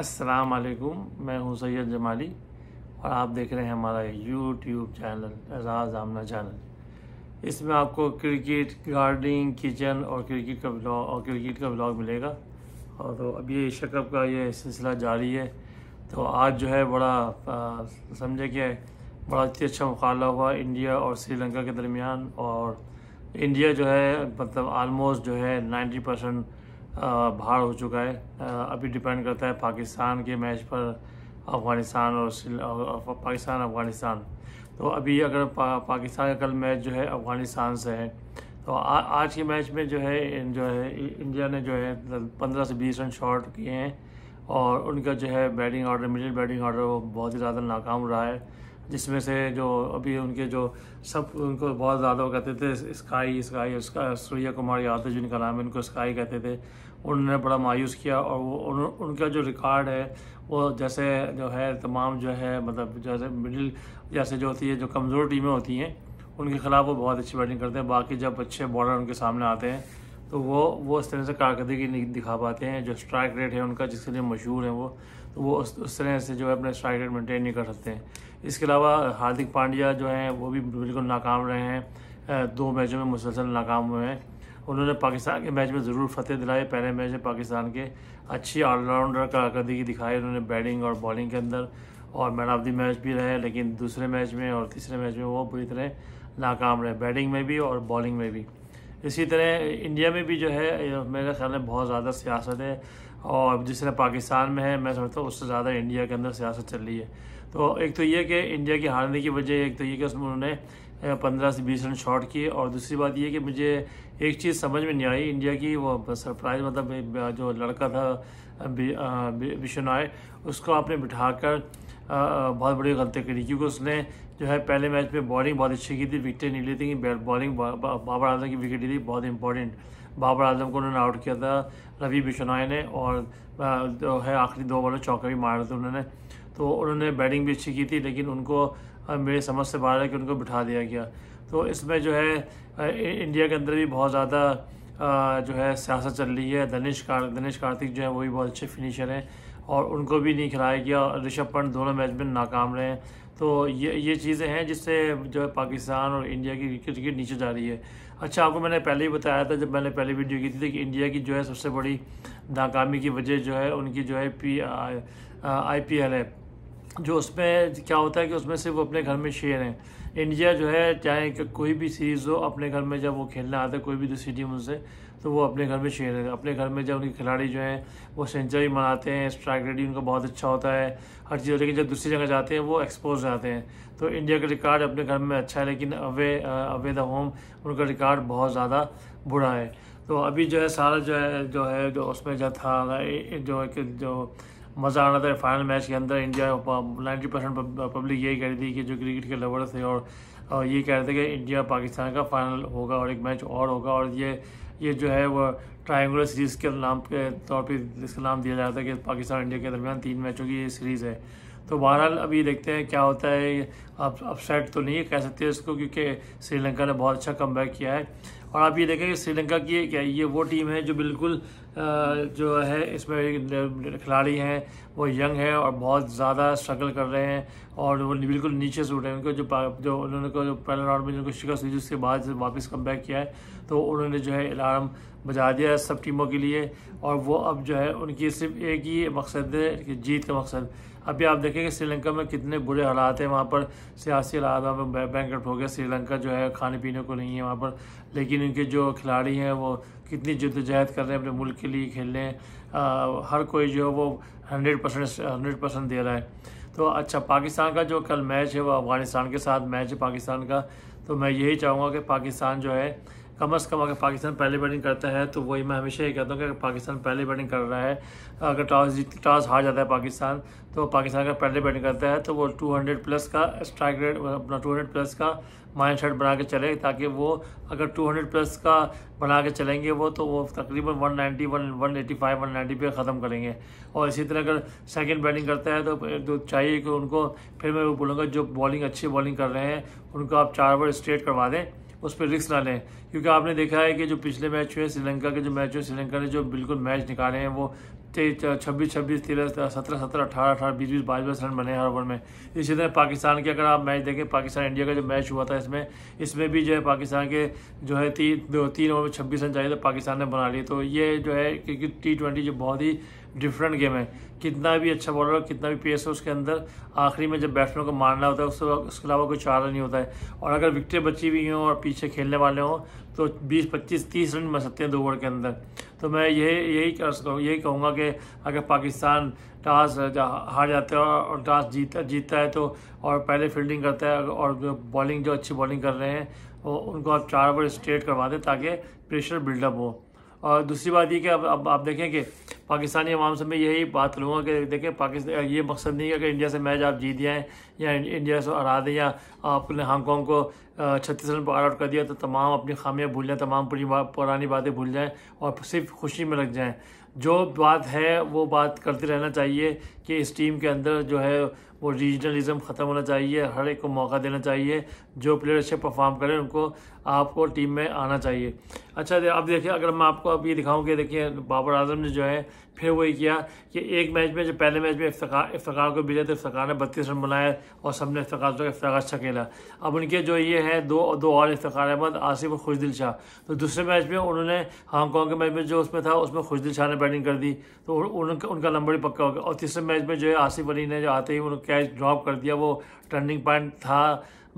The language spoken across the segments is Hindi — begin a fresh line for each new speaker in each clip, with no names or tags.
अस्सलाम वालेकुम मैं हूं सैयद जमाली और आप देख रहे हैं हमारा YouTube channel Ejaz Amna channel इसमें आपको क्रिकेट गार्डनिंग किचन और क्रिकेट का ब्लॉग और क्रिकेट का ब्लॉग मिलेगा और तो अब ये एशिया कप का ये सिलसिला जारी है तो आज जो है बड़ा समझे कि बड़ा ही अच्छा मुकाबला हुआ इंडिया और श्रीलंका के दरमियान और इंडिया जो है मतलब आलमोस्ट जो है नाइन्टी परसेंट भाड़ हो चुका है अभी डिपेंड करता है पाकिस्तान के मैच पर अफ़गानिस्तान और पाकिस्तान अफ़गानिस्तान तो अभी अगर पा, पाकिस्तान का कल मैच जो है अफ़गानिस्तान से है तो आ, आज के मैच में जो है जो है इंडिया ने जो है पंद्रह से बीस रन शॉट किए हैं और उनका जो है batting order middle batting order वो बहुत ही ज़्यादा नाकाम रहा है जिसमें से जो अभी उनके जो सब उनको बहुत ज़्यादा वो कहते थे स्काई स्काई उसका सुरैया कुमार यादव जिनका नाम है उनको स्काई कहते थे उन्होंने बड़ा मायूस किया और वो उन, उनका जो रिकॉर्ड है वो जैसे जो है तमाम जो है मतलब जैसे मिडिल जैसे जो होती है जो कमज़ोर टीमें होती हैं उनके खिलाफ वो बहुत अच्छी बैटिंग करते हैं बाकी जब अच्छे बॉलर उनके सामने आते हैं तो वो वो इस तरह से कारकर्दगी नहीं दिखा पाते हैं जो स्ट्राइक रेट है उनका जिसके लिए मशहूर है वो तो वो उस, उस तरह से जो है अपने स्ट्राइक रेट मेंटेन नहीं कर सकते हैं इसके अलावा हार्दिक पांड्या जो हैं वो भी बिल्कुल नाकाम रहे हैं दो मैचों में मुसलसल नाकाम हुए हैं उन्होंने पाकिस्तान के मैच में ज़रूर फतेह दिलाई पहले मैच में पाकिस्तान के अच्छी ऑलराउंडर कारकर्दगी दिखाई उन्होंने बैटिंग और बॉलिंग के अंदर और मैन ऑफ द मैच भी रहे लेकिन दूसरे मैच में और तीसरे मैच में वो पूरी तरह नाकाम रहे बैटिंग में भी और बॉलिंग में भी इसी तरह इंडिया में भी जो है मेरे ख्याल में बहुत ज़्यादा सियासत है और जिस तरह पाकिस्तान में है मैं समझता हूँ उससे ज़्यादा इंडिया के अंदर सियासत चल रही है तो एक तो ये कि इंडिया की हारने की वजह एक तो ये कि उसमें उन्होंने पंद्रह से बीस रन शॉट किए और दूसरी बात ये कि मुझे एक चीज़ समझ में नहीं आई इंडिया की वो सरप्राइज मतलब जो लड़का था विश्वनाय उसको आपने बिठाकर बहुत बड़ी गलती करी क्योंकि उसने जो है पहले मैच में बॉलिंग बहुत अच्छी की थी विकेटें नहीं ली थी बॉलिंग बाबर आजम की विकेट ली थी बहुत इंपॉर्टेंट बाबर आजम को उन्होंने आउट किया था रवि बिश्नोई ने और जो है आखिरी दो बॉलों चौका भी मारा था उन्होंने तो उन्होंने बैटिंग भी अच्छी की थी लेकिन उनको मेरे समझ से बाहर है कि उनको बिठा दिया गया तो इसमें जो है इंडिया के अंदर भी बहुत ज़्यादा जो है सियासत चल रही है दनिश कार दनिश कार्तिक जो है वो भी बहुत अच्छे फिनिशर हैं और उनको भी नहीं खिलाया गया ऋषभ पंत दोनों मैच में नाकाम रहे हैं तो ये ये चीज़ें हैं जिससे जो है पाकिस्तान और इंडिया की क्रिकेट नीचे जा रही है अच्छा आपको मैंने पहले ही बताया था जब मैंने पहले वीडियो की थी तो कि इंडिया की जो है सबसे बड़ी नाकामी की वजह जो है उनकी जो है पी आई पी एल है जो उसमें क्या होता है कि उसमें सिर्फ अपने घर में शेर हैं इंडिया जो है चाहे कोई भी सीरीज़ हो अपने घर में जब वो खेलना आता है कोई भी दूसरी टीम उनसे तो वो अपने घर में शेर है अपने घर में जब उनके खिलाड़ी जो हैं वो सेंचुरी मनाते हैं स्ट्राइक रेडी उनका बहुत अच्छा होता है हर चीज़ लेकिन जब दूसरी जगह जाते हैं वो एक्सपोज रहते हैं तो इंडिया का रिकॉर्ड अपने घर में अच्छा है लेकिन अवे अवे द होम उनका रिकॉर्ड बहुत ज़्यादा बुरा है तो अभी जो है सारा जो है जो है जो उसमें जो था जो है कि जो मज़ा आना था फाइनल मैच के अंदर इंडिया नाइन्टी परसेंट पब्लिक यही कह रही थी कि जो क्रिकेट के लवर थे और, ये कह रहे थे कि इंडिया पाकिस्तान का फाइनल होगा और एक मैच और होगा और ये ये जो है वो ट्रायंगुलर सीरीज़ के नाम के तौर पर इसका नाम दिया जा रहा था कि पाकिस्तान इंडिया के दरमियान तीन मैचों की ये सीरीज़ है तो बहरहाल अभी देखते हैं क्या होता है अब अपसेट तो नहीं है कह सकते इसको क्योंकि श्रीलंका ने बहुत अच्छा कम किया है और आप ये देखें कि श्रीलंका की क्या ये वो टीम है जो बिल्कुल जो है इसमें खिलाड़ी हैं वो यंग है और बहुत ज़्यादा स्ट्रगल कर रहे हैं और वो बिल्कुल नीचे से उठे हैं उनको जो जो उन्होंने को जो पहले राउंड में जिनको शिकस्त हुई उसके बाद वापस कम किया है तो उन्होंने जो है अलार्म बजा दिया है सब टीमों के लिए और वो अब जो है उनकी सिर्फ एक ही मकसद है कि जीत का मकसद अभी आप देखेंगे श्रीलंका में कितने बुरे हालात हैं वहाँ पर सियासी हालात वहाँ पर बैंक हो गया श्रीलंका जो है खाने पीने को नहीं है वहाँ पर लेकिन उनके जो खिलाड़ी हैं वो कितनी जद्दोजहद कर रहे हैं अपने मुल्क के लिए खेल रहे हैं हर कोई जो है वो हंड्रेड परसेंट हंड्रेड परसेंट दे रहा है तो अच्छा पाकिस्तान का जो कल मैच है वो अफ़गानिस्तान के साथ मैच है पाकिस्तान का तो मैं यही चाहूँगा कि पाकिस्तान जो है कम अज़ कम अगर पाकिस्तान पहले बैटिंग करता है तो वही मैं हमेशा ये कहता हूँ कि अगर पाकिस्तान पहले बैटिंग कर रहा है अगर टॉस जीत टॉस हार जाता है पाकिस्तान तो पाकिस्तान अगर पहले बैटिंग करता है तो वो 200 प्लस का स्ट्राइक रेट मतलब अपना 200 प्लस का माइंड सेट बना के चले ताकि वो अगर 200 प्लस का बना के चलेंगे वो तो वो तकरीबन one one one ninety eighty five one ninety पे ख़त्म करेंगे और इसी तरह अगर सेकेंड बैटिंग करता है तो चाहिए कि उनको फिर मैं वो बोलूँगा जो बॉलिंग अच्छी बॉलिंग कर रहे हैं उनको आप चार ओवर स्ट्रेट करवा दें उस पर रिस्क ना लें क्योंकि आपने देखा है कि जो पिछले मैच हुए श्रीलंका के जो मैच हुए श्रीलंका ने जो बिल्कुल मैच निकाले हैं वो छब्बीस छब्बीस तेरह सत्रह सत्रह अठारह अठारह बीस बीस बाईस बाईस रन बने हर ओवर में इसी तरह पाकिस्तान के अगर आप मैच देखें पाकिस्तान इंडिया का जो मैच हुआ था इसमें इसमें भी जो है पाकिस्तान के जो है दो तीन ओवर में छब्बीस रन चाहिए थे तो पाकिस्तान ने बना लिए तो ये जो है क्योंकि टी ट्वेंटी जो बहुत ही डिफरेंट गेम है कितना भी अच्छा बॉलर हो कितना भी पेस हो उसके अंदर आखिरी में जब बैट्समैन को मारना होता है उसके उसके अलावा कोई चारा नहीं होता है और अगर विकटें बची हुई हों और पीछे खेलने वाले हों तो 20 25 30 रन बन सकते हैं दो ओवर के अंदर तो मैं यही यही कर यही कहूँगा कि अगर पाकिस्तान टॉस हार जाता है और टॉस जीता जीतता है तो और पहले फील्डिंग करता है और बॉलिंग जो अच्छी बॉलिंग कर रहे हैं वो उनको आप चार ओवर स्ट्रेट करवा दें ताकि प्रेशर बिल्डअप हो और दूसरी बात ये कि अब अब आप देखें कि पाकिस्तानी अवाम से मैं यही बात करूँगा कि देखें पाकिस्तान ये मकसद नहीं है कि इंडिया से मैच आप जीत जाएँ या इंडिया से हरा दें या आपने हांगकॉन्ग को छत्तीस रन पर आउट कर दिया तो तमाम अपनी खामियाँ भूल जाएँ तमाम पूरी पुरानी बातें भूल जाएँ और सिर्फ खुशी में लग जाएँ जो बात है वो बात करते रहना चाहिए कि इस टीम के अंदर जो है वो रीजनलिज़म ख़त्म होना चाहिए हर एक को मौका देना चाहिए जो प्लेयर अच्छे परफॉर्म करें उनको आपको टीम में आना चाहिए अच्छा अब देखिए अगर मैं आपको अब ये दिखाऊँ कि देखिए बाबर आजम ने जो है फिर वही किया कि एक मैच में जो पहले मैच में इफ्तार इफ्तार को भेजा तो इफ्तार ने बत्तीस रन बनाए और सबने इफ्तार को इफ्तार अच्छा खेला अब उनके जो ये है दो दो और इफ्तार अहमद आसिफ और खुशदिल शाह तो दूसरे मैच में उन्होंने हांगकॉन्ग के मैच में जो उसमें था उसमें खुशदिल शाह ने बैटिंग कर दी तो उनका उनका नंबर ही पक्का हो गया और तीसरे मैच में जो है आसिफ अली ने जो आते ही उन्होंने कैच ड्रॉप कर दिया वो टर्निंग पॉइंट था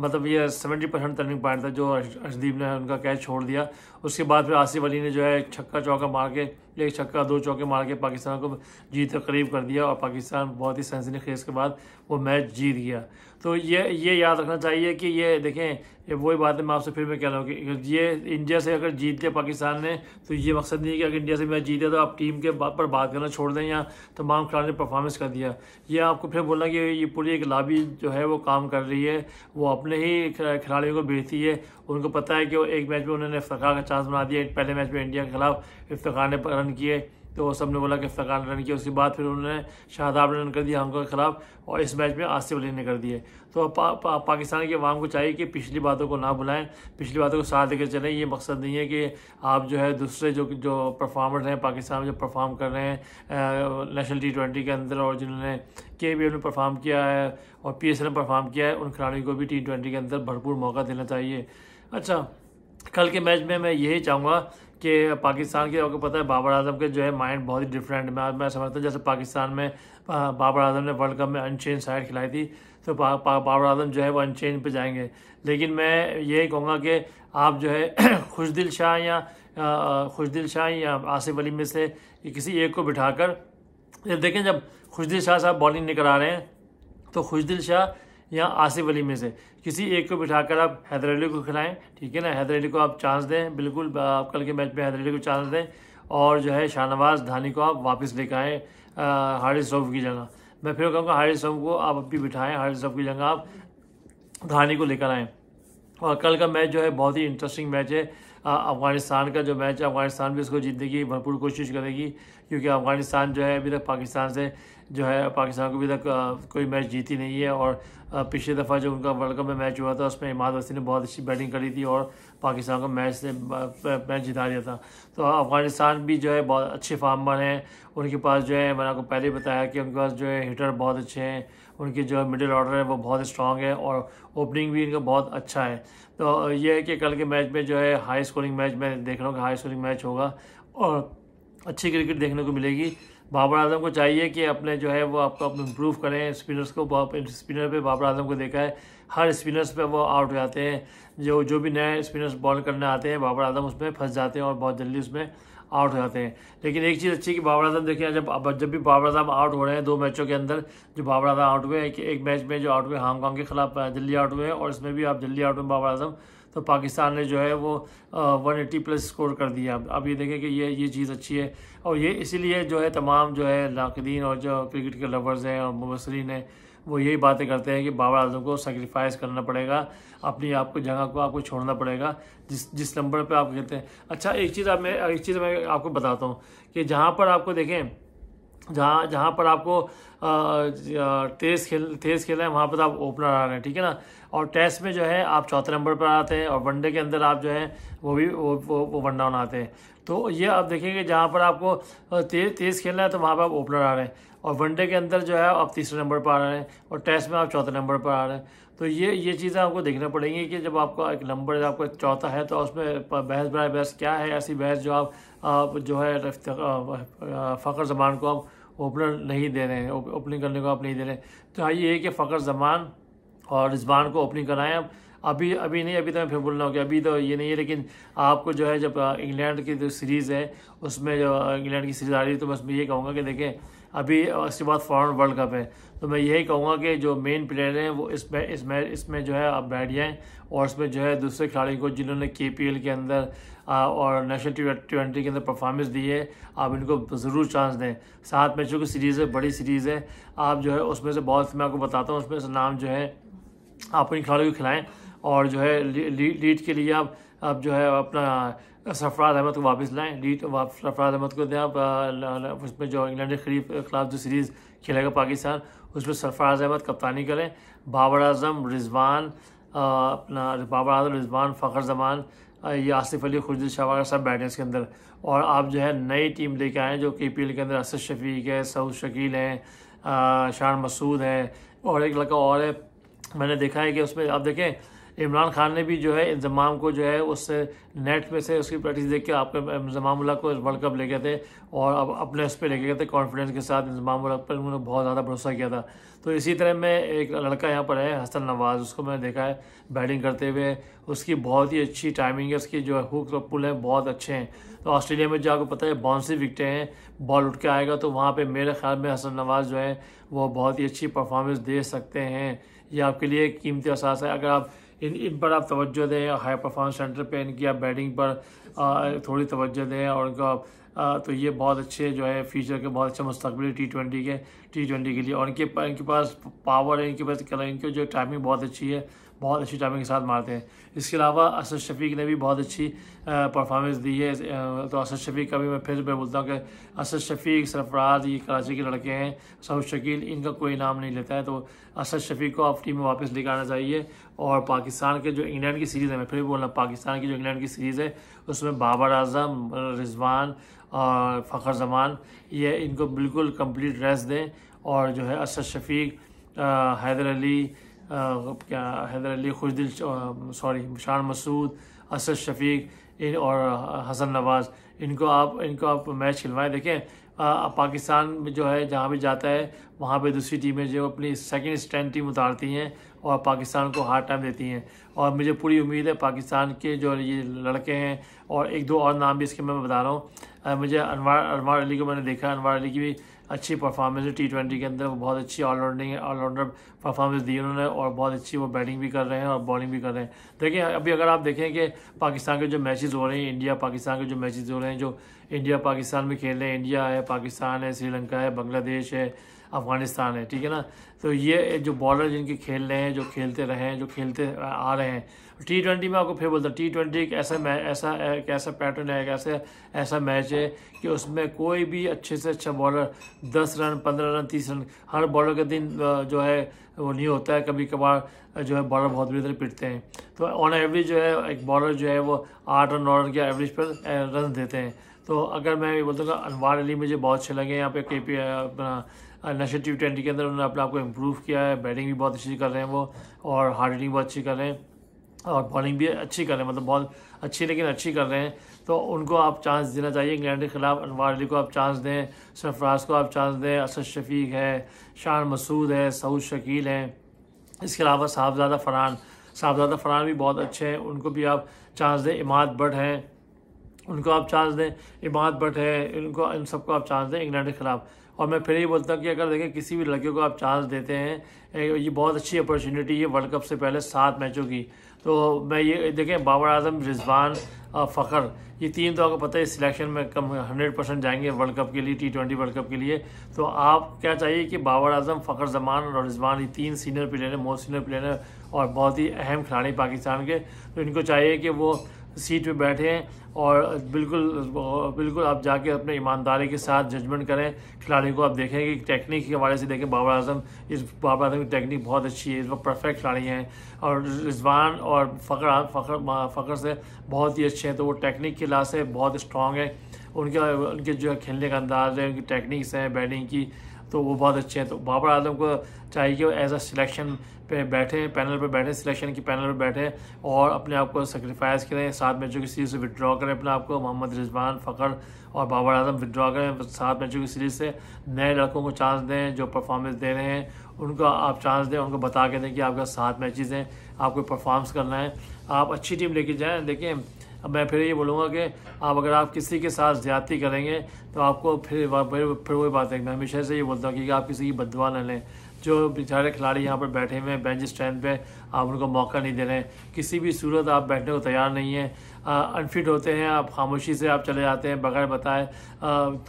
मतलब ये सेवेंटी परसेंट टर्निंग पॉइंट था जो अर्शदीप ने उनका कैच छोड़ दिया उसके बाद फिर आसिफ अली ने जो है छक्का चौका मार के एक छक्का दो चौके मार के पाकिस्तान को जीत करीब कर दिया और पाकिस्तान बहुत ही सनसनी खेस के बाद वो मैच जीत गया तो ये ये याद रखना चाहिए कि ये देखें ये वही बात है मैं आपसे फिर मैं कह रहा हूँ कि ये इंडिया से अगर जीत गया पाकिस्तान ने तो ये मकसद नहीं है कि अगर इंडिया से मैच गया तो आप टीम के बात पर बात करना छोड़ दें या तमाम खिलाड़ियों ने परफॉर्मेंस कर दिया ये आपको फिर बोलना कि ये पूरी एक लाबी जो है वो काम कर रही है वो अपने ही खिलाड़ियों को बेचती है उनको पता है कि वो एक मैच में उन्होंने इफ्तार का चांस बना दिया पहले मैच में इंडिया के खिलाफ इफ्तार ने रन किए तो वो सब ने बोला कि फ़कार ने रन किया उसके बाद फिर उन्होंने शादाब ने रन कर दिया हमको के ख़िलाफ़ और इस मैच में आसिफ अली ने कर दिए तो पा, पा, पाकिस्तान की अवाम को चाहिए कि पिछली बातों को ना बुलाएं पिछली बातों को साथ लेकर चलें ये मकसद नहीं है कि आप जो है दूसरे जो जो परफॉर्मर हैं पाकिस्तान में जो परफॉर्म कर रहे हैं नेशनल टी ट्वेंटी के अंदर और जिन्होंने के बी में परफॉर्म किया है और पी एस एल में परफॉर्म किया है उन खिलाड़ियों को भी टी ट्वेंटी के अंदर भरपूर मौका देना चाहिए अच्छा कल के मैच में मैं यही चाहूँगा कि पाकिस्तान के आपको पता है बाबर आजम के जो है माइंड बहुत ही डिफरेंट में मैं समझता हूँ जैसे पाकिस्तान में बाबर आजम ने वर्ल्ड कप में अनचेंज साइड खिलाई थी तो बाबर आजम जो है वो अनचेंज पे जाएंगे लेकिन मैं यही कहूँगा कि आप जो है खुशदिल शाह या खुशदिल शाह या आसिफ अली में से किसी एक को बिठाकर देखें जब खुशदिल शाह साहब बॉलिंग निकल आ रहे हैं तो खुशदिल शाह या आसिफ अली में से किसी एक को बिठाकर आप हैदर अली को खिलाएं ठीक है ना हैदर अली को आप चांस दें बिल्कुल आप कल के मैच में हैदर अली को चांस दें और जो है शाहनवाज धानी को आप वापस लेकर आएँ हारिस रऊफ़ की जगह मैं फिर कहूँगा हारिस रऊफ़ को आप अभी बिठाएँ हारिस रऊफ़ की जगह आप धानी को लेकर आएँ और कल का मैच जो है बहुत ही इंटरेस्टिंग मैच है अफगानिस्तान का जो मैच है अफगानिस्तान भी उसको जीतने की भरपूर कोशिश करेगी क्योंकि अफगानिस्तान जो है अभी तक पाकिस्तान से जो है पाकिस्तान को अभी तक कोई मैच जीती नहीं है और पिछले दफ़ा जो उनका वर्ल्ड कप में मैच हुआ था उसमें इमाद वसी ने बहुत अच्छी बैटिंग करी थी और पाकिस्तान को मैच से मैच जिता दिया था तो अफगानिस्तान भी जो है बहुत अच्छे फार्मर हैं उनके पास जो है मैंने आपको पहले बताया कि उनके पास जो है हिटर बहुत अच्छे हैं उनकी जो मिडिल ऑर्डर है वो बहुत स्ट्रॉन्ग है और ओपनिंग भी इनका बहुत अच्छा है तो ये है कि कल के मैच में जो है हाई स्कोरिंग मैच मैं देख रहा हूँ कि हाई स्कोरिंग मैच होगा और अच्छी क्रिकेट देखने को मिलेगी बाबर आजम को चाहिए कि अपने जो है वो आपको अपने इम्प्रूव करें स्पिनर्स को स्पिनर पे बाबर आजम को देखा है हर स्पिनर्स पे वो आउट हो जाते हैं जो जो भी नए स्पिनर्स बॉल करने आते हैं बाबर आजम उसमें फंस जाते हैं और बहुत जल्दी उसमें आउट हो जाते हैं लेकिन एक चीज़ अच्छी कि बाबर आजम देखिए जब जब भी बाबर आजम आउट हो रहे हैं दो मैचों के अंदर जो बाबर आजम आउट हुए एक, एक मैच में जो आउट हुए हांगकॉन्ग के खिलाफ दिल्ली आउट हुए और इसमें भी आप दिल्ली आउट हुए बाबर आजम तो पाकिस्तान ने जो है वो वन एट्टी प्लस स्कोर कर दिया अब ये देखें कि ये ये चीज़ अच्छी है और ये इसीलिए जो है तमाम जो है नाकदीन और जो क्रिकेट के लवर्स हैं और मुबसरीन हैं वो यही बातें करते हैं कि बाबर आजम को सेक्रीफाइस करना पड़ेगा अपनी आपको जगह को आपको छोड़ना पड़ेगा जिस जिस नंबर पे आप कहते हैं अच्छा एक चीज़ आप मैं एक चीज़ मैं आपको बताता हूँ कि जहाँ पर आपको देखें जहाँ जहाँ पर आपको तेज़ खेल तेज़ खेला है वहाँ पर तो आप ओपनर आ रहे हैं ठीक है ना और टेस्ट में जो है आप चौथे नंबर पर आते हैं और वनडे के अंदर आप जो है वो भी वो वो, वो वन डाउन आते हैं तो ये आप देखेंगे जहाँ पर आपको तेज़ तेज़ खेलना है तो वहाँ पर आप ओपनर आ रहे हैं और वनडे के अंदर जो है आप तीसरे नंबर पर आ रहे हैं और टेस्ट में आप चौथे नंबर पर आ रहे हैं तो ये ये चीज़ें आपको देखना पड़ेंगी कि जब आपका एक नंबर आपका चौथा है तो उसमें बहस बरए बहस क्या है ऐसी बहस जो आप, आप जो है फ़ख्र जमान को आप ओपनर नहीं दे रहे हैं ओपनिंग करने को आप नहीं दे रहे तो हाँ ये है कि फ़ख्र जमान और रिजवान को ओपनिंग कराएं आप अभी अभी नहीं अभी तो मैं फिर बोलना होगा अभी तो ये नहीं है लेकिन आपको जो है जब इंग्लैंड की जो सीरीज़ है उसमें जो इंग्लैंड की सीरीज़ आ रही है तो बस मैं ये कहूँगा कि देखें अभी इसके बाद फॉरन वर्ल्ड कप है तो मैं यही कहूँगा कि जो मेन प्लेयर हैं वो इसमें इसमें इसमें जो है आप बैठ जाएँ और इसमें जो है दूसरे खिलाड़ी को जिन्होंने के पी एल के अंदर और नेशनल ट्वेंटी के अंदर परफॉर्मेंस दी है आप इनको ज़रूर चांस दें सात मैचों की सीरीज़ है बड़ी सीरीज़ है आप जो है उसमें से बहुत मैं आपको बताता हूँ उसमें से नाम जो है आप इन खिलाड़ियों को खिलाएँ और जो है लीड के लिए आप आप जो है अपना सरफराज अहमद को वापस लाएँ डी तो सरफराज अहमद को दें आप उसमें जो इंग्लैंड के खरीफ खिलाफ जो सीरीज़ खेलेगा पाकिस्तान उसमें सरफराज अहमद कप्तानी करें बाबर अजम रिजवान अपना बाबर आजम रिजवान फ़खर जमान ये आसिफ अली खुर्ज शवार सब बैटर्स के अंदर और आप जो है नई टीम लेके आएँ जो के पी के अंदर असद शफीक है सऊद शकील हैं शाह मसूद हैं और एक लड़का और है मैंने देखा है कि उसमें आप देखें इमरान खान ने भी जो है इंजमाम को जो है उस नेट में से उसकी प्रैक्टिस देख के आपके इंजमामुल्ला को वर्ल्ड कप ले गए थे और अब अपने उस पर लेके गए थे कॉन्फिडेंस के साथ इंजमामुल्ला पर उन्होंने बहुत ज़्यादा भरोसा किया था तो इसी तरह में एक लड़का यहाँ पर है हसन नवाज़ उसको मैंने देखा है बैटिंग करते हुए उसकी बहुत ही अच्छी टाइमिंग है उसकी जो है हुक और पुल है बहुत अच्छे हैं तो ऑस्ट्रेलिया में जो आपको पता है बाउंसी विकटें हैं बॉल उठ के आएगा तो वहाँ पर मेरे ख्याल में हसन नवाज़ जो है वो बहुत ही अच्छी परफॉर्मेंस दे सकते हैं ये आपके लिए कीमती एहसास है अगर आप इन इन पर आप तवज्जो दें हाई परफॉर्मेंस सेंटर पे इनकी आप बैटिंग पर थोड़ी तवज्जो दें और उनका तो ये बहुत अच्छे जो है फ्यूचर के बहुत अच्छे मुस्तबिल टी ट्वेंटी के टी ट्वेंटी के लिए और इनके इनके पास पावर है इनके पास कलर इनके जो टाइमिंग बहुत अच्छी है बहुत अच्छी टाइमिंग के साथ मारते हैं इसके अलावा असद शफीक ने भी बहुत अच्छी परफॉर्मेंस दी है तो असद शफीक का भी मैं फिर मैं बोलता हूँ कि असद शफीक सरफराज ये कराची के लड़के हैं सऊद शकील इनका कोई नाम नहीं लेता है तो असद शफीक को आप टीम में वापस लेकर आना चाहिए और पाकिस्तान के जो इंग्लैंड की सीरीज़ है मैं फिर भी बोलना पाकिस्तान की जो इंग्लैंड की सीरीज़ है उसमें बाबर आजम रिजवान और फ़खर जमान ये इनको बिल्कुल कम्प्लीट रेस्ट दें और जो है असद शफीक हैदर अली क्या हैदर अली खुशदिल सॉरी शान मसूद असद शफीक और हसन नवाज़ इनको आप इनको आप मैच खिलवाएं देखें आ, पाकिस्तान जो है जहाँ भी जाता है वहाँ पे दूसरी टीमें जो अपनी सेकंड स्टैंड टीम उतारती हैं और पाकिस्तान को हार्ड टाइम देती हैं और मुझे पूरी उम्मीद है पाकिस्तान के जो ये लड़के हैं और एक दो और नाम भी इसके मैं बता रहा हूँ मुझे अनवार अनवर अली को मैंने देखा अनवार अली की भी अच्छी परफॉर्मेंस है टी ट्वेंटी के अंदर वो बहुत अच्छी ऑलराउंडिंग ऑलराउंडर परफॉर्मेंस दी उन्होंने और बहुत अच्छी वो बैटिंग भी कर रहे हैं और बॉलिंग भी कर रहे हैं देखिए अभी अगर आप देखें कि पाकिस्तान के जो मैचेस हो रहे हैं इंडिया पाकिस्तान के जो मैचेस हो रहे हैं जो इंडिया पाकिस्तान में खेल रहे हैं इंडिया है पाकिस्तान है श्रीलंका है बांग्लादेश है अफगानिस्तान है ठीक है ना तो ये जो बॉलर जिनके खेल रहे हैं जो खेलते रहे हैं जो खेलते आ रहे हैं टी ट्वेंटी में आपको फिर बोलता हूँ टी ट्वेंटी एक ऐसा मैच ऐसा एक ऐसा पैटर्न है एक ऐसा ऐसा मैच है कि उसमें कोई भी अच्छे से अच्छा बॉलर दस रन पंद्रह रन तीस रन हर बॉलर के दिन जो है वो नहीं होता है कभी कभार जो है बॉलर बहुत बुरी तरह पिटते हैं तो ऑन एवरेज जो है एक बॉलर जो है वो आठ रन नौ रन के एवरेज पर रन देते हैं तो अगर मैं ये बोलता हूँ अनवार अली मुझे बहुत अच्छे लगे यहाँ पे के पी अपना नेशनल टी ट्वेंटी के अंदर उन्होंने अपने आप को इम्प्रूव किया है बैटिंग भी बहुत अच्छी कर रहे हैं वो और हार्ड हिटिंग बहुत अच्छी कर रहे हैं और बॉलिंग भी अच्छी कर रहे हैं मतलब बॉल अच्छी लेकिन अच्छी कर रहे हैं तो उनको आप चांस देना चाहिए इंग्लैंड के खिलाफ अनवार अली को आप चांस दें सरफराज को आप चांस दें असद शफीक है शान मसूद है सऊद शकील हैं इसके अलावा साहबजादा फरहान साहबजादा फरहान भी बहुत अच्छे हैं उनको भी आप चांस दें इमाद भट हैं उनको आप चांस दें इमाद भट है इनको इन सबको आप चांस दें इंग्लैंड के खिलाफ और मैं फिर ये बोलता हूँ कि अगर देखें किसी भी लड़के को आप चांस देते हैं ये बहुत अच्छी अपॉर्चुनिटी है वर्ल्ड कप से पहले सात मैचों की तो मैं ये देखें बाबर आजम रिजवान फ़खर ये तीन तो आपको पता है सिलेक्शन में कम हंड्रेड परसेंट जाएंगे वर्ल्ड कप के लिए टी ट्वेंटी वर्ल्ड कप के लिए तो आप क्या चाहिए कि बाबर आजम फ़खर जमान और रिजवान ये तीन सीनियर प्लेयर हैं मोस्ट सीनियर प्लेयर हैं और बहुत ही अहम खिलाड़ी पाकिस्तान के तो इनको चाहिए कि वो सीट पे बैठें और बिल्कुल बिल्कुल आप जाके अपने ईमानदारी के साथ जजमेंट करें खिलाड़ी को आप देखें कि टेक्निक के हवाले से देखें बाबर आजम इस बाबर आजम की टेक्निक बहुत अच्छी है इस वक्त परफेक्ट खिलाड़ी हैं और रिजवान और फ़खर फ़ख्र फ़ख्र से बहुत ही अच्छे हैं तो वो टेक्निक के लिहाज से बहुत स्ट्रॉन्ग है उनके उनके जो खेलने का अंदाज है उनकी टेक्निक्स हैं बैटिंग की तो वो बहुत अच्छे हैं तो बाबर आजम को चाहिए कि वो एज अ सिलेक्शन पे बैठे पैनल पे बैठे सिलेक्शन की पैनल पे बैठे और अपने आप को सेक्रीफाइस करें सात मैचों की सीरीज़ से विड्रॉ करें अपने आप को मोहम्मद रिजवान फ़खर और बाबर आजम विदड्रॉ करें सात मैचों की सीरीज़ से नए लड़कों को चांस दें जो परफॉर्मेंस दे रहे हैं उनको आप चांस दें उनको बता के दें कि आपका सात मैचेज़ हैं आपको परफॉर्मेंस करना है आप अच्छी टीम लेके जाएँ देखें अब मैं फिर ये बोलूँगा कि आप अगर आप किसी के साथ ज़्यादती करेंगे तो आपको फिर फिर वही बात है मैं हमेशा से ये बोलता हूँ कि आप किसी की बदवा न लें जो बेचारे खिलाड़ी यहाँ पर बैठे हुए हैं बेंच स्टैंड पे आप उनको मौका नहीं दे रहे हैं किसी भी सूरत आप बैठने को तैयार नहीं है अनफिट होते हैं आप खामोशी से आप चले जाते हैं बगैर बताए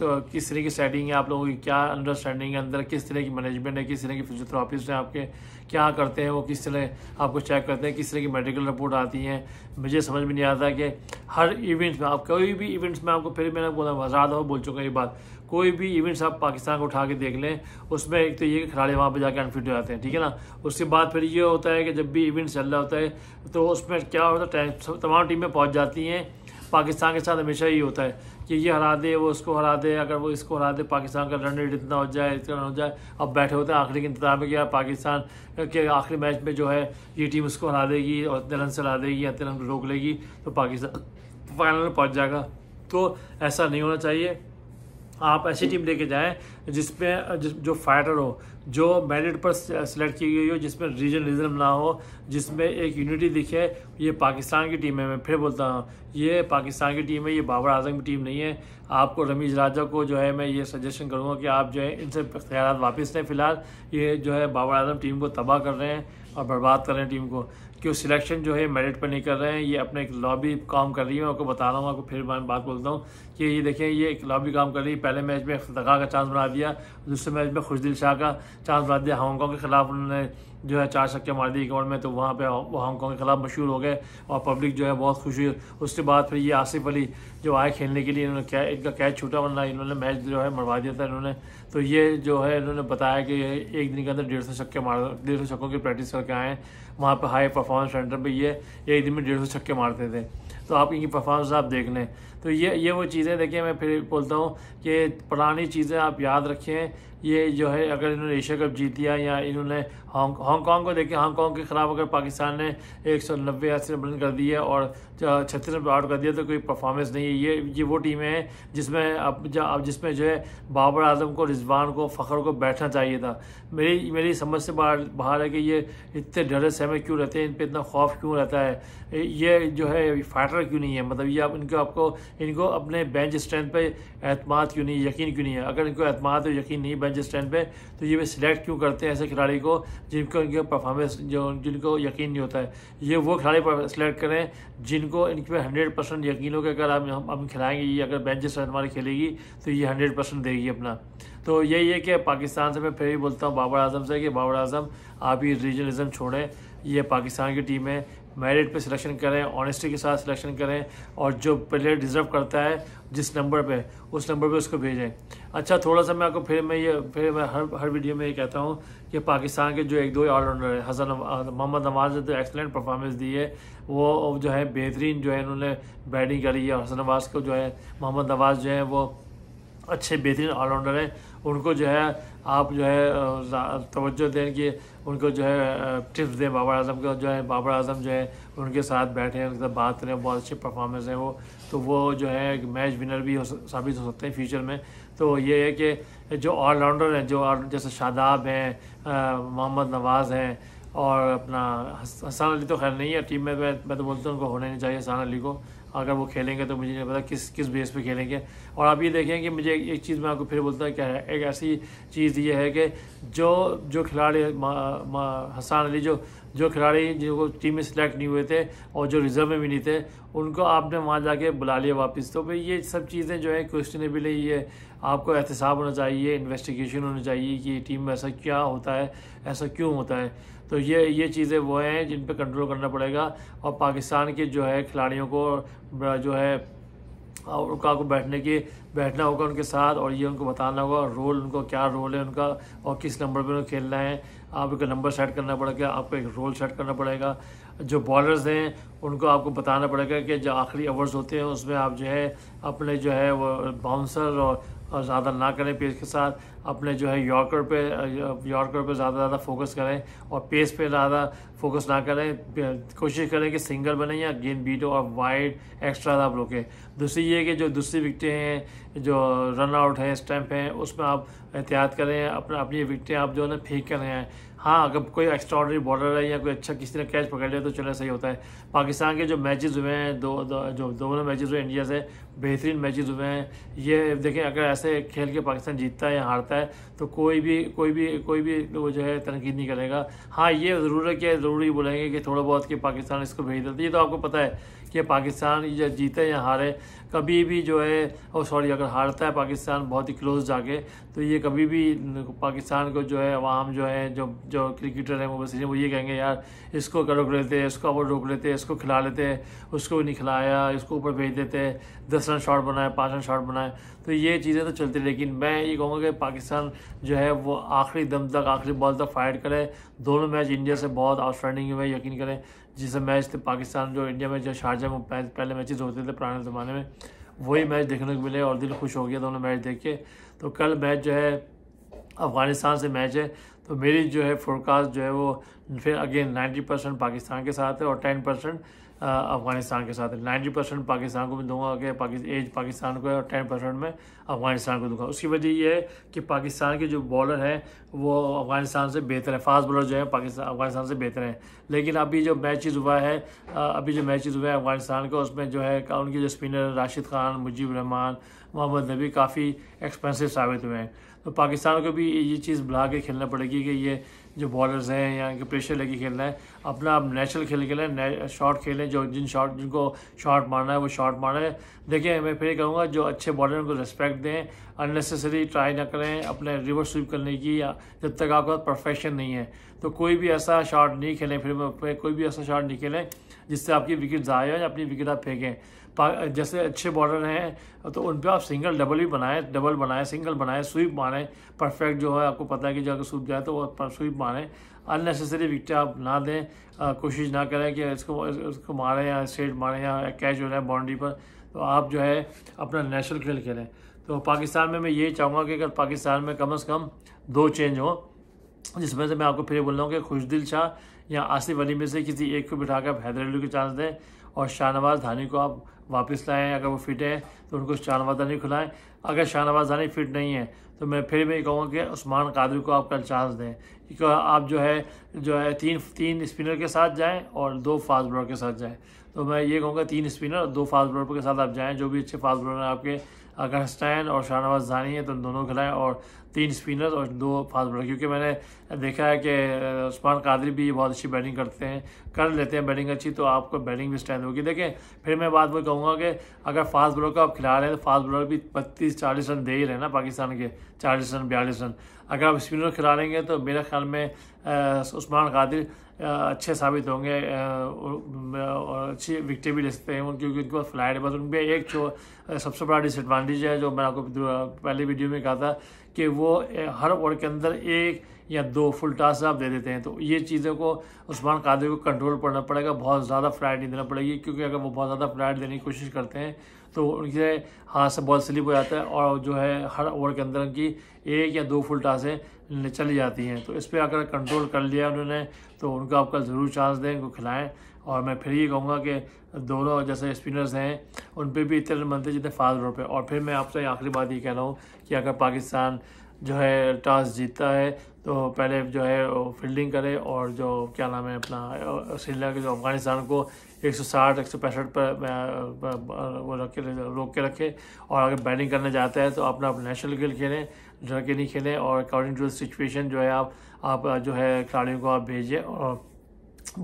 तो किस तरह की सेटिंग है आप लोगों की क्या अंडरस्टैंडिंग है अंदर किस तरह की मैनेजमेंट है किस तरह की फिजियोथेरापिस्ट हैं आपके क्या करते हैं वो किस तरह आपको चेक करते हैं किस तरह की मेडिकल रिपोर्ट आती हैं मुझे समझ में नहीं आता कि हर इवेंट्स में आप कोई भी इवेंट्स में आपको फिर मैंने बोला वजाद हो बोल चुका ये बात कोई भी इवेंट्स आप पाकिस्तान को उठा के देख लें उसमें एक तो ये खिलाड़ी वहाँ पर जाकर अनफिट हो जाते हैं ठीक है ना उसके बाद फिर ये होता है कि जब भी इवेंट चल रहा होता है तो उसमें क्या होता है तमाम टीमें पहुँच जाती हैं पाकिस्तान के साथ हमेशा ही होता है कि ये हरा दे वो उसको हरा दे अगर वो इसको हरा दे पाकिस्तान का रन रेट इतना हो जाए इतना हो जाए अब बैठे होते हैं आखिरी के इंतजाम में कि यार पाकिस्तान के आखिरी मैच में जो है ये टीम उसको हरा देगी और इतने रन से हरा देगी या इतने रन रोक लेगी तो पाकिस्तान फाइनल में पहुँच जाएगा तो ऐसा नहीं होना चाहिए आप ऐसी टीम लेके जाएं जिसमें जिस, जो फाइटर हो जो मेरिट पर सिलेक्ट की गई हो जिसमें रीजनलिज्म ना हो जिसमें एक यूनिटी दिखे ये पाकिस्तान की टीम है मैं फिर बोलता हूँ ये पाकिस्तान की टीम है ये बाबर आजम की टीम नहीं है आपको रमीज राजा को जो है मैं ये सजेशन करूँगा कि आप जो है इनसे ख्याल वापस लें फ़िलहाल ये जो है बाबर आजम टीम को तबाह कर रहे हैं और बर्बाद कर रहे हैं टीम को क्यों सिलेक्शन जो है मेरिट पर नहीं कर रहे हैं ये अपने एक लॉबी काम कर रही है मैं आपको बता रहा हूँ आपको फिर मैं बात बोलता हूँ कि ये देखें ये एक भी काम कर रही है पहले मैच में अफ्तखा का चांस बना दिया दूसरे मैच में खुशदिल शाह का चांस बना दिया हांगकॉन्ग के खिलाफ उन्होंने जो है चार छक्के मार दिए एक ओवर में तो वहाँ पे वो हांगकॉन्ग के खिलाफ मशहूर हो गए और पब्लिक जो है बहुत खुश हुई उसके बाद फिर ये आसिफ अली जो आए खेलने के लिए इन्होंने क्या इनका कैच छूटा वरना इन्होंने मैच जो है मरवा दिया था इन्होंने तो ये जो है इन्होंने बताया कि एक दिन के अंदर डेढ़ सौ छक्के मार डेढ़ सौ छक्कों की प्रैक्टिस करके आए वहाँ पर हाई परफॉर्मेंस सेंटर पर ये एक दिन में डेढ़ सौ छक्के मारते थे तो आपकी परफॉर्मेंस आप देख लें तो ये ये वो चीज़ें देखिए मैं फिर बोलता हूँ कि पुरानी चीज़ें आप याद रखें ये जो है अगर इन्होंने एशिया कप जीत लिया या इन्होंने हांगकांग को देखिए हांगकांग के ख़िलाफ़ अगर पाकिस्तान ने एक सौ नब्बे अस्सी रन बुलंद कर दिए और छत्तीस रन आउट कर दिया तो कोई परफॉर्मेंस नहीं है ये ये वो टीमें हैं जिसमें अब अब जिसमें जो है बाबर आजम को रिजवान को फ़खर को बैठना चाहिए था मेरी मेरी समझ से बाहर बाहर है कि ये इतने डरे सहमे क्यों रहते हैं इन पर इतना खौफ क्यों रहता है ये जो है फाइटर क्यों नहीं है मतलब ये आप इनको आपको इनको अपने बेंच स्ट्रेंथ पर अहतम क्यों नहीं यकीन क्यों नहीं है अगर इनको अतमाद और यकीन नहीं बेंच स्टैंड पे तो ये वे सिलेक्ट क्यों करते हैं ऐसे खिलाड़ी को जिनको इनके परफॉर्मेंस जो जिनको यकीन नहीं होता है ये वो खिलाड़ी सेलेक्ट करें जिनको इनके पे हंड्रेड परसेंट यकीन हो कि अगर हम हम, हम खिलाएंगे ये अगर बेंच स्टैंड हमारी खेलेगी तो ये हंड्रेड परसेंट देगी अपना तो यही है कि पाकिस्तान से मैं फिर भी बोलता हूँ बाबर आजम से कि बाबर आजम आप ही रीजनलिज्म छोड़ें ये पाकिस्तान की टीम है मेरिट पे सिलेक्शन करें ऑनेस्टी के साथ सिलेक्शन करें और जो प्लेयर डिज़र्व करता है जिस नंबर पे उस नंबर पे उसको भेजें अच्छा थोड़ा सा मैं आपको फिर मैं ये फिर मैं हर हर वीडियो में ये कहता हूँ कि पाकिस्तान के जो एक दो ऑलराउंडर हैं हसन मोहम्मद नवाज ने तो एक्सलेंट परफॉर्मेंस दी है वो जो है बेहतरीन जो है उन्होंने बैटिंग करी है हसन नवाज को जो है मोहम्मद नवाज जो है वो अच्छे बेहतरीन ऑलराउंडर हैं उनको जो है आप जो है तवज्जो दें कि उनको जो है टिप्स दें बाबर आजम का जो है बाबर आजम जो है उनके साथ बैठे उनके साथ बात करें बहुत अच्छी परफॉर्मेंस है वो तो वो जो है एक मैच विनर भी हो साबित हो सकते हैं फ्यूचर में तो ये है कि जो ऑलराउंडर हैं जो जैसे शादाब हैं मोहम्मद नवाज़ हैं और अपना हसन अली तो खैर नहीं है टीम में मैं तो बोलता हूँ उनको होना नहीं चाहिए हसान अली को अगर वो खेलेंगे तो मुझे नहीं पता किस किस बेस पे खेलेंगे और आप ये देखें कि मुझे एक चीज़ मैं आपको फिर बोलता क्या है एक ऐसी चीज़ ये है कि जो जो खिलाड़ी हसान अली जो जो खिलाड़ी जो टीम में सिलेक्ट नहीं हुए थे और जो रिज़र्व में भी नहीं थे उनको आपने वहाँ जाके बुला लिया वापस तो भाई ये सब चीज़ें जो है क्वेश्चनेबल ये आपको एहतसाब होना चाहिए इन्वेस्टिगेशन होना चाहिए कि टीम में ऐसा क्या होता है ऐसा क्यों होता है तो ये ये चीज़ें वो हैं जिन पर कंट्रोल करना पड़ेगा और पाकिस्तान के जो है खिलाड़ियों को जो है और उनका आपको बैठने की बैठना होगा उनके साथ और ये उनको बताना होगा रोल उनको क्या रोल है उनका और किस नंबर पर उनको खेलना है आपको नंबर सेट करना पड़ेगा आपको एक रोल सेट करना पड़ेगा जो बॉलर्स हैं उनको आपको बताना पड़ेगा कि जो आखिरी ओवर्स होते हैं उसमें आप जो है अपने जो है वो बाउंसर और, और ज़्यादा ना करें पेज के साथ अपने जो है यॉर्कर पे यॉर्कर पे ज़्यादा ज़्यादा फोकस करें और पेस पे ज़्यादा फोकस ना करें कोशिश करें कि सिंगल बने या गेंद बीटो और वाइड एक्स्ट्रा आप रोकें दूसरी ये कि जो दूसरी विकटें हैं जो रन आउट हैं स्टैंप हैं उसमें आप एहतियात करें अपना अपनी विकटें आप जो है ना फेंक कर रहे हैं हाँ अगर कोई एक्स्ट्रा ऑर्डरी बॉर्डर है या कोई अच्छा किसी ने कैच पकड़ लिया तो चलो सही होता है पाकिस्तान के जो मैचेस हुए हैं दो, दो जो दोनों मैचेस हुए इंडिया से बेहतरीन मैचेस हुए हैं ये देखें अगर ऐसे खेल के पाकिस्तान जीतता है या हारता है तो कोई भी कोई भी कोई भी वो जो है तनकीद नहीं करेगा हाँ ये ज़रूर है कि ज़रूरी बोलेंगे कि थोड़ा बहुत कि पाकिस्तान इसको भेज देता है ये तो आपको पता है कि पाकिस्तान या जीते या हारे कभी भी जो है और सॉरी अगर हारता है पाकिस्तान बहुत ही क्लोज जाके तो ये कभी भी पाकिस्तान को जो है अवाम जो है जो जो क्रिकेटर हैं बस वो ये कहेंगे यार इसको रोक लेते इसको अब रोक लेते इसको खिला लेते उसको भी नहीं खिलाया इसको ऊपर भेज देते दस रन शॉट बनाए पाँच रन शॉट बनाए तो ये चीज़ें तो चलती लेकिन मैं ये कहूँगा कि पाकिस्तान जो है वो आखिरी दम तक आखिरी बॉल तक फाइट करे दोनों मैच इंडिया से बहुत आउटस्टैंडिंग हुए यकीन करें जैसे मैच थे पाकिस्तान जो इंडिया में जो शारजा में पहले मैचेज होते थे पुराने ज़माने में वही मैच देखने को मिले और दिल खुश हो गया दोनों मैच देख के तो कल मैच जो है अफ़गानिस्तान से मैच है तो मेरी जो है फोरकास्ट जो है वो फिर अगेन नाइन्टी परसेंट पाकिस्तान के साथ है और टेन परसेंट अफगानिस्तान के साथ नाइन्टी परसेंट पाकिस्तान को मैं दूंगा कि एज पाकिस्तान को है और टेन परसेंट मैं अफगानिस्तान को दूंगा उसकी वजह यह है कि पाकिस्तान के जो बॉलर हैं वो अफगानिस्तान से बेहतर हैं फास्ट बॉलर जो है पाकिस्तान अफगानिस्तान से बेहतर हैं लेकिन अभी जो मैच हुआ है अभी जो मैचेस हुए हैं अफगानिस्तान का उसमें जो है उनके जो स्पिनर राशिद खान मुजीब रहमान मोहम्मद नबी काफ़ी एक्सपेंसिव साबित हुए हैं तो पाकिस्तान को भी ये चीज़ बुला के खेलना पड़ेगी कि ये जो बॉलर्स हैं या इनके प्रेशर लेके खेलना है अपना आप नेचुरल खेल खेलें शॉट खेलें जो जिन शॉट जिनको शॉट मारना है वो शॉट मारना है देखिए मैं फिर कहूँगा जो अच्छे बॉलर उनको रेस्पेक्ट दें अननेसेसरी ट्राई ना करें अपने रिवर्स स्वीप करने की या जब तक आपके पास परफेक्शन नहीं है तो कोई भी ऐसा शॉट नहीं खेलें फिर कोई भी ऐसा शॉट नहीं खेलें जिससे आपकी विकेट ज़ाया हो या अपनी विकेट आप फेंकें जैसे अच्छे बॉर्डर हैं तो उन पर आप सिंगल डबल भी बनाएं डबल बनाएं सिंगल बनाएं स्वीप मारें परफेक्ट जो है आपको पता है कि जो अगर स्वीप जाए तो वो स्वीप मारें अननेसेसरी विकटें आप ना दें कोशिश ना करें कि इसको इसको मारें या स्ट्रेट मारें या कैच हो जाए बाउंड्री पर तो आप जो है अपना नेशनल खेल खेलें तो पाकिस्तान में मैं ये चाहूँगा कि अगर पाकिस्तान में कम अज़ कम दो चेंज हो जिसमें से मैं आपको फिर बोल रहा हूँ कि खुशदिल शाह या आसिफ अली में से किसी एक को बिठाकर हैदर अली को चांस दें और शाहनवाज धानी को आप वापस लाएँ अगर वो फिट है तो उनको शाहनवाज दानी खुलाएँ अगर शाहनवाज दानी फिट नहीं है तो मैं फिर मैं कहूँगा कि उस्मान कादरी को आप कल चांस दें आप जो है जो है तीन तीन स्पिनर के साथ जाएँ और दो फास्ट बॉलर के साथ जाएँ तो मैं ये कहूँगा तीन स्पिनर और दो फास्ट बॉलर के साथ आप जाएँ जो भी अच्छे फास्ट बॉलर हैं आपके अगर हस्टैन और शाहनवाज जानी है तो दोनों खिलाएं और तीन स्पिनर्स और दो फास्ट बॉलर क्योंकि मैंने देखा है कि उस्मान कादरी भी बहुत अच्छी बैटिंग करते हैं कर लेते हैं बैटिंग अच्छी तो आपको बैटिंग भी स्ट्रेंथ होगी देखें फिर मैं बात वो कहूँगा कि अगर फास्ट बॉलर को आप खिला रहे हैं तो फास्ट बॉलर भी बत्तीस चालीस रन दे ही रहे ना पाकिस्तान के चालीस रन बयालीस रन अगर आप स्पिनर खिला लेंगे तो मेरे ख्याल में उस्मान कादिर अच्छे साबित होंगे और अच्छी विकटें भी ले सकते हैं क्योंकि उनके पास फ्लाइट है बस उन पर एक सबसे बड़ा डिसएडवांटेज है जो मैंने आपको पहले वीडियो में कहा था कि वो हर ओवर के अंदर एक या दो फुल टास्क आप दे देते हैं तो ये चीज़ों को उस्मान कादिर को कंट्रोल करना पड़ेगा बहुत ज़्यादा फ्लाइट नहीं देना पड़ेगी क्योंकि अगर वो बहुत ज़्यादा फ्लाइट देने की कोशिश करते हैं तो उनके हाथ से बॉल स्लिप हो जाता है और जो है हर ओवर के अंदर उनकी एक या दो फुल टासें चली जाती हैं तो इस पर अगर कंट्रोल कर लिया उन्होंने तो उनको आपका ज़रूर चांस दें उनको खिलाएँ और मैं फिर ये कहूँगा कि दोनों जैसे स्पिनर्स हैं उन पर भी इतने बनते जितने फास्ट बॉलर पर और फिर मैं आपसे आखिरी बात ये कह रहा हूँ कि अगर पाकिस्तान जो है टॉस जीतता है तो पहले जो है फील्डिंग करे और जो क्या नाम है अपना श्रीलंका जो अफगानिस्तान को 160 165 पर वो रख के रोक के रखे और अगर बैटिंग करने जाता है तो अपना आप नेशनल खेल खेलें डर के नहीं खेलें और अकॉर्डिंग टू द सिचुएशन जो है आप आप जो है खिलाड़ियों को आप भेजें और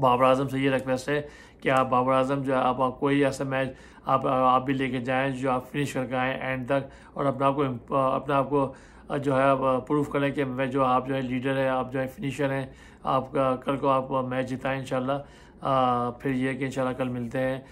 बाबर आजम से ये रिक्वेस्ट है कि आप बाबर आजम जो है आप, आप कोई ऐसा मैच आप आप भी लेके जाएं जो आप फिनिश करके आएँ एंड तक और अपने आप को अपने आप को जो है प्रूफ करें कि मैं जो आप जो है लीडर है आप जो है फिनिशर हैं आप कल को आप मैच जिताएं इन फिर ये कि इन कल मिलते हैं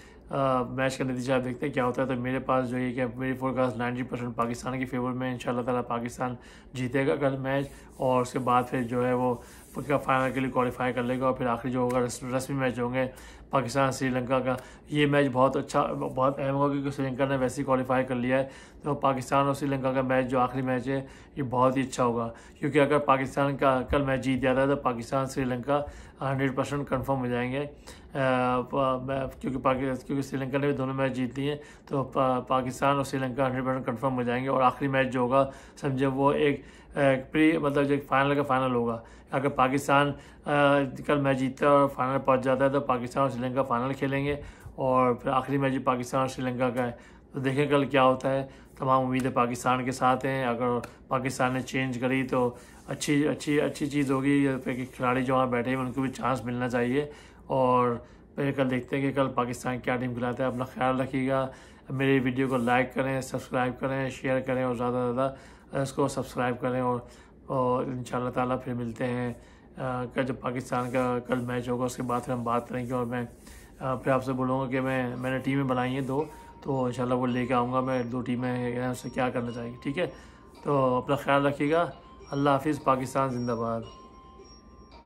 मैच का नतीजा देखते हैं क्या होता है तो मेरे पास जो है कि मेरी फोरकास्ट नाइन्टी परसेंट पाकिस्तान के फेवर में इन शाला पाकिस्तान जीतेगा कल मैच और उसके बाद फिर जो है वो उसका फाइनल के लिए क्वालिफाई कर लेगा और फिर आखिरी जो होगा रस्मी मैच होंगे पाकिस्तान श्रीलंका का ये मैच बहुत अच्छा बहुत अहम होगा क्योंकि श्रीलंका ने वैसे ही क्वालिफाई कर लिया है तो पाकिस्तान और श्रीलंका का मैच जो आखिरी मैच है ये बहुत ही अच्छा होगा क्योंकि अगर पाकिस्तान का कल मैच जीत जाता है तो Pakistan Sri Lanka hundred percent confirm हो जाएंगे क्योंकि पाकिस्तान क्योंकि श्रीलंका ने भी दोनों मैच जीत लिए तो पाकिस्तान और श्रीलंका हंड्रेड परसेंट कन्फर्म हो जाएंगे और आखिरी मैच जो होगा समझे वो एक प्री मतलब जो फाइनल का फाइनल होगा अगर पाकिस्तान कल मैच जीतता है और फाइनल पहुंच जाता है तो पाकिस्तान और श्रीलंका फाइनल खेलेंगे और फिर आखिरी मैच पाकिस्तान और श्रीलंका का है तो देखें कल क्या होता है तमाम उम्मीदें पाकिस्तान के साथ हैं अगर पाकिस्तान ने चेंज करी तो अच्छी अच्छी अच्छी चीज़ होगी कि खिलाड़ी जो वहाँ बैठे हैं उनको भी चांस मिलना चाहिए और फिर कल देखते हैं कि कल पाकिस्तान क्या टीम खिलाता है अपना ख्याल रखिएगा मेरे वीडियो को लाइक करें सब्सक्राइब करें शेयर करें और ज़्यादा से ज़्यादा इसको सब्सक्राइब करें और, और इन ताला फिर मिलते हैं का जब पाकिस्तान का कल मैच होगा उसके बाद फिर हम बात करेंगे और मैं फिर आपसे बोलूँगा कि मैं मैंने टीमें बनाई हैं दो तो इन वो लेके आऊँगा मैं दो टीमें उससे क्या करना चाहेंगे ठीक है तो अपना ख्याल रखिएगा अल्लाह हाफिज़ पाकिस्तान जिंदाबाद